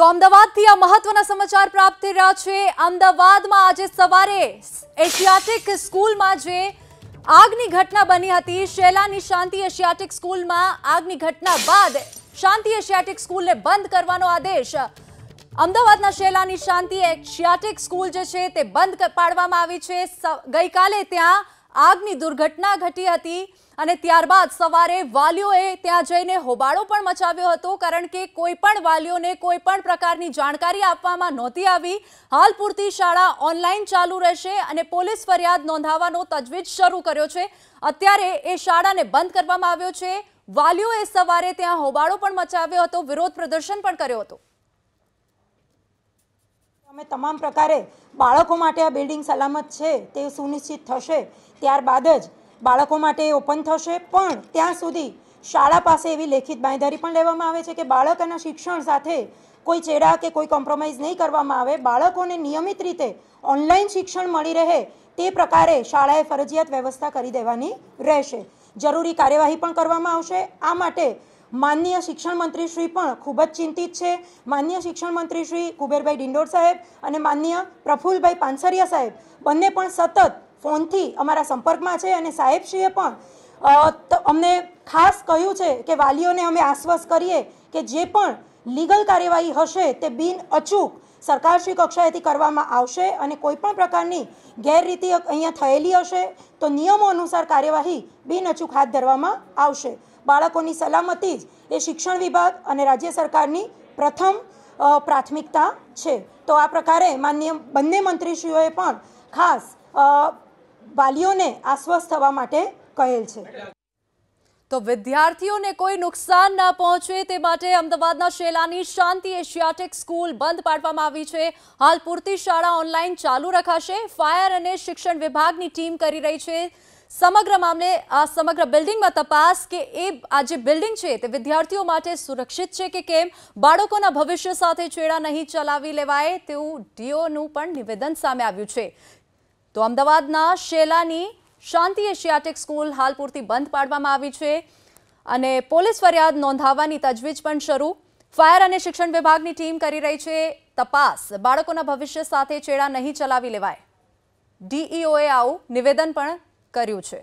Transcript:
તો અમદાવાદથી આ મહત્વના સમાચાર પ્રાપ્ત થઈ રહ્યા છે અમદાવાદમાં આજે સવારે એશિયાટિક સ્કૂલમાં જે આગની ઘટના બની હતી શેલાની શાંતિ એશિયાટિક સ્કૂલમાં આગની ઘટના બાદ શાંતિ એશિયાટિક સ્કૂલને બંધ કરવાનો આદેશ અમદાવાદના શેલાની શાંતિ એશિયાટિક સ્કૂલ જે છે તે બંધ પાડવામાં આવી છે ગઈકાલે ત્યાં આગની દુર્ઘટના ઘટી હતી અને ત્યારબાદ સવારે વાલીઓએ ત્યાં જઈને હોબાળો પણ મચાવ્યો હતો કારણ કે કોઈ પણ વાલીઓને કોઈ પણ પ્રકારની જાણકારી આપવામાં નહોતી આવી હાલ પૂરતી શાળા ઓનલાઈન ચાલુ રહેશે અને પોલીસ ફરિયાદ નોંધાવવાનો તજવીજ શરૂ કર્યો છે અત્યારે એ શાળાને બંધ કરવામાં આવ્યો છે વાલીઓએ સવારે ત્યાં હોબાળો પણ મચાવ્યો હતો વિરોધ પ્રદર્શન પણ કર્યો હતો અમે તમામ પ્રકારે બાળકો માટે આ બિલ્ડિંગ સલામત છે તે સુનિશ્ચિત થશે ત્યારબાદ જ બાળકો માટે ઓપન થશે પણ ત્યાં સુધી શાળા પાસે એવી લેખિત બાંયધારી પણ લેવામાં આવે છે કે બાળકોના શિક્ષણ સાથે કોઈ ચેડા કે કોઈ કોમ્પ્રોમાઇઝ નહીં કરવામાં આવે બાળકોને નિયમિત રીતે ઓનલાઈન શિક્ષણ મળી રહે તે પ્રકારે શાળાએ ફરજિયાત વ્યવસ્થા કરી દેવાની રહેશે જરૂરી કાર્યવાહી પણ કરવામાં આવશે આ માટે માનનીય શિક્ષણ મંત્રી શ્રી પણ ખૂબ જ ચિંતિત છે માનનીય શિક્ષણ મંત્રી શ્રી કુબેરભાઈ ડિંડોર સાહેબ અને માનનીય પ્રફુલભાઈ પાનસરિયા સાહેબ બંને પણ સતત ફોનથી અમારા સંપર્કમાં છે અને સાહેબશ્રીએ પણ અમને ખાસ કહ્યું છે કે વાલીઓને અમે આશ્વસ્ત કરીએ કે જે પણ લીગલ કાર્યવાહી હશે તે બિન અચૂક સરકારશ્રી કક્ષાએથી કરવામાં આવશે અને કોઈપણ પ્રકારની ગેરરીતિ અહીંયા થયેલી હશે તો નિયમો અનુસાર કાર્યવાહી બિનઅચૂક હાથ ધરવામાં આવશે બાળકોની સલામતી જ એ શિક્ષણ વિભાગ અને રાજ્ય સરકારની પ્રથમ પ્રાથમિકતા છે તો આ પ્રકારે માન્ય બંને મંત્રીશ્રીઓએ પણ ખાસ વાલીઓને આશ્વસ્ત થવા માટે કહેલ છે તો વિદ્યાર્થીઓને કોઈ નુકસાન ન પહોંચે તે માટે અમદાવાદના શેલાની શાંતિ એશિયાટિક સ્કૂલ બંધ પાડવામાં આવી છે હાલ પૂરતી શાળા ઓનલાઈન ચાલુ રખાશે ફાયર અને શિક્ષણ વિભાગની ટીમ કરી રહી છે સમગ્ર મામલે આ સમગ્ર બિલ્ડિંગમાં તપાસ કે એ આ જે બિલ્ડિંગ છે તે વિદ્યાર્થીઓ માટે સુરક્ષિત છે કે કેમ બાળકોના ભવિષ્ય સાથે ચેડા નહીં ચલાવી લેવાય તેવું ડીઓનું પણ નિવેદન સામે આવ્યું છે તો અમદાવાદના શેલાની શાંતિ એશિયાટિક સ્કૂલ હાલ પૂરતી બંધ પાડવામાં આવી છે અને પોલીસ ફરિયાદ નોંધાવવાની તજવીજ પણ શરૂ ફાયર અને શિક્ષણ વિભાગની ટીમ કરી રહી છે તપાસ બાળકોના ભવિષ્ય સાથે ચેડા નહીં ચલાવી લેવાય ડીઈઓએ આવું નિવેદન પણ કર્યું છે